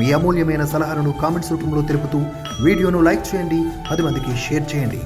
మీ అమూల్యమైన సలహాలను కామెంట్స్ రూపంలో తెలుపుతూ వీడియోను లైక్ చేయండి పది మందికి షేర్ చేయండి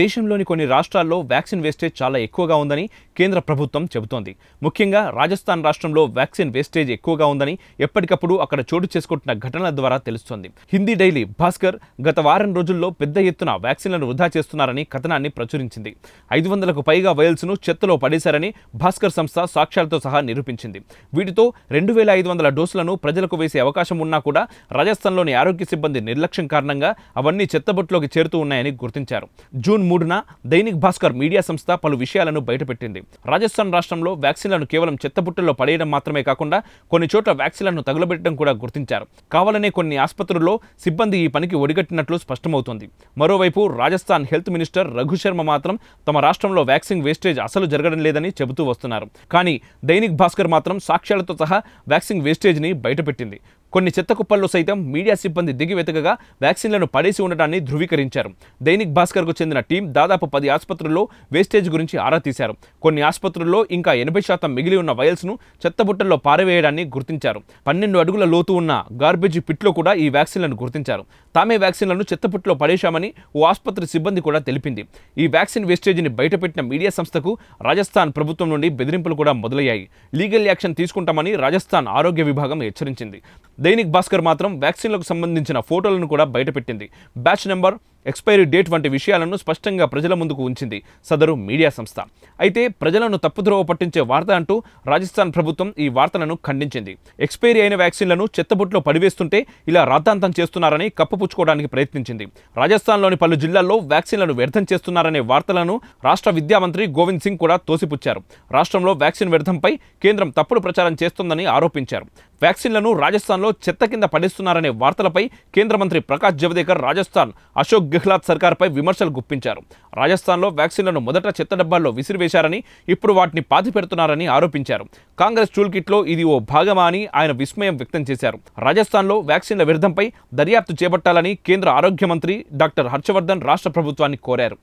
దేశంలోని కొన్ని రాష్ట్రాల్లో వ్యాక్సిన్ వేస్టేజ్ చాలా ఎక్కువగా ఉందని కేంద్ర ప్రభుత్వం చెబుతోంది ముఖ్యంగా రాజస్థాన్ రాష్ట్రంలో వ్యాక్సిన్ వేస్టేజ్ ఎక్కువగా ఉందని ఎప్పటికప్పుడు అక్కడ చోటు చేసుకుంటున్న ఘటనల ద్వారా తెలుస్తోంది హిందీ డైలీ భాస్కర్ గత వారం రోజుల్లో పెద్ద ఎత్తున వ్యాక్సిన్లను వృధా చేస్తున్నారని కథనాన్ని ప్రచురించింది ఐదు వందలకు పైగా వయల్స్ను చెత్తలో పడేశారని భాస్కర్ సంస్థ సాక్ష్యాలతో సహా నిరూపించింది వీటితో రెండు వేల ఐదు వందల డోసులను ప్రజలకు వేసే అవకాశం ఉన్నా కూడా రాజస్థాన్లోని ఆరోగ్య సిబ్బంది నిర్లక్ష్యం కారణంగా అవన్నీ చెత్తబొట్లోకి చేరుతూ ఉన్నాయని గుర్తించారు జూన్ మూడున దైనిక్ భాస్కర్ మీడియా సంస్థ పలు విషయాలను బయటపెట్టింది రాజస్థాన్ రాష్ట్రంలో వ్యాక్సిన్లను కేవలం చెత్తపుట్టల్లో పడేయడం మాత్రమే కాకుండా కొన్ని చోట్ల వ్యాక్సిన్లను తగులబెట్టడం కూడా గుర్తించారు కావాలనే కొన్ని ఆసుపత్రుల్లో సిబ్బంది ఈ పనికి ఒడిగట్టినట్లు స్పష్టమవుతోంది మరోవైపు రాజస్థాన్ హెల్త్ మినిస్టర్ రఘు శర్మ మాత్రం తమ రాష్ట్రంలో వ్యాక్సిన్ వేస్టేజ్ అసలు జరగడం లేదని చెబుతూ వస్తున్నారు కానీ దైనిక్ భాస్కర్ మాత్రం సాక్ష్యాలతో సహా వ్యాక్సిన్ వేస్టేజ్ని బయటపెట్టింది కొన్ని చెత్త కుప్పల్లో సైతం మీడియా సిబ్బంది దిగి వెతకగా వ్యాక్సిన్లను పడేసి ఉండటాన్ని ధృవీకరించారు దైనిక్ భాస్కర్కు చెందిన టీం దాదాపు పది ఆసుపత్రుల్లో వేస్టేజ్ గురించి ఆరా తీశారు కొన్ని ఆసుపత్రుల్లో ఇంకా ఎనభై శాతం మిగిలి ఉన్న వయల్స్ను చెత్తబుట్టల్లో పారవేయడాన్ని గుర్తించారు పన్నెండు అడుగుల లోతు ఉన్న గార్బేజ్ పిట్లో కూడా ఈ వ్యాక్సిన్లను గుర్తించారు తామే వ్యాక్సిన్లను చెత్తపుట్లో పడేశామని ఓ ఆసుపత్రి సిబ్బంది కూడా తెలిపింది ఈ వ్యాక్సిన్ వేస్టేజీని బయటపెట్టిన మీడియా సంస్థకు రాజస్థాన్ ప్రభుత్వం నుండి బెదిరింపులు కూడా మొదలయ్యాయి లీగల్ యాక్షన్ తీసుకుంటామని రాజస్థాన్ ఆరోగ్య విభాగం హెచ్చరించింది దైనిక్ భాస్కర్ మాత్రం వ్యాక్సిన్లకు సంబంధించిన ఫోటోలను కూడా బయటపెట్టింది బ్యాచ్ నెంబర్ ఎక్స్పైరీ డేట్ వంటి విషయాలను స్పష్టంగా ప్రజల ముందుకు ఉంచింది సదరు మీడియా సంస్థ అయితే ప్రజలను తప్పుద్రోవ పట్టించే వార్త అంటూ రాజస్థాన్ ప్రభుత్వం ఈ వార్తలను ఖండించింది ఎక్స్పైరీ అయిన వ్యాక్సిన్లను చెత్తబుట్లో పడివేస్తుంటే ఇలా రాద్ధాంతం చేస్తున్నారని కప్పుపుచ్చుకోవడానికి ప్రయత్నించింది రాజస్థాన్లోని పలు జిల్లాల్లో వ్యాక్సిన్లను వ్యర్థం చేస్తున్నారనే వార్తలను రాష్ట్ర విద్యామంత్రి గోవింద్ సింగ్ కూడా తోసిపుచ్చారు రాష్ట్రంలో వ్యాక్సిన్ వ్యర్థంపై కేంద్రం తప్పుడు ప్రచారం చేస్తోందని ఆరోపించారు వ్యాక్సిన్లను రాజస్థాన్లో చెత్త కింద పడిస్తున్నారనే వార్తలపై కేంద్ర మంత్రి ప్రకాష్ జవదేకర్ రాజస్థాన్ అశోక్ గెహ్లాత్ సర్కార్పై విమర్శలు గుప్పించారు రాజస్థాన్లో వ్యాక్సిన్లను మొదట చెత్త డబ్బాల్లో విసిరివేశారని ఇప్పుడు వాటిని పాతి పెడుతున్నారని ఆరోపించారు కాంగ్రెస్ టూల్ కిట్లో ఇది ఓ భాగమా అని ఆయన విస్మయం వ్యక్తం చేశారు రాజస్థాన్లో వ్యాక్సిన్ల వ్యర్థంపై దర్యాప్తు చేపట్టాలని కేంద్ర ఆరోగ్య మంత్రి డాక్టర్ హర్షవర్ధన్ రాష్ట్ర ప్రభుత్వాన్ని కోరారు